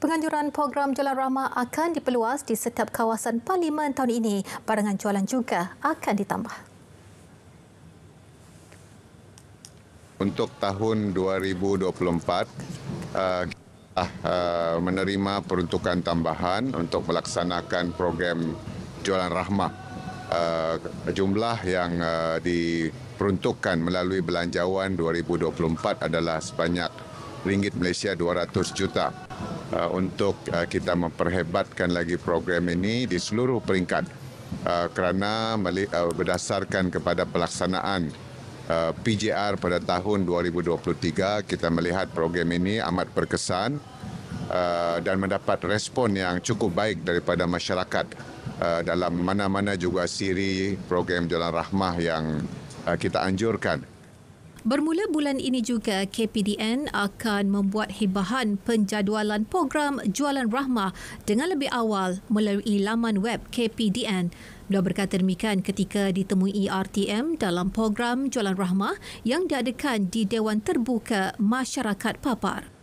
Penganjuran program Jalan Rahmah akan diperluas di setiap kawasan Parlimen tahun ini. Barangan jualan juga akan ditambah. Untuk tahun 2024, eh, kita eh, menerima peruntukan tambahan untuk melaksanakan program Jualan Rahmah. Eh, jumlah yang diperuntukkan melalui belanjawan 2024 adalah sebanyak ringgit Malaysia 200 juta uh, untuk uh, kita memperhebatkan lagi program ini di seluruh peringkat uh, kerana uh, berdasarkan kepada pelaksanaan uh, PJR pada tahun 2023 kita melihat program ini amat berkesan uh, dan mendapat respon yang cukup baik daripada masyarakat uh, dalam mana-mana juga siri program Jalan Rahmah yang uh, kita anjurkan. Bermula bulan ini juga KPDN akan membuat hebahan penjadualan program jualan rahmah dengan lebih awal melalui laman web KPDN. Beliau berkata demikian ketika ditemui RTM dalam program jualan rahmah yang diadakan di Dewan Terbuka Masyarakat Papar.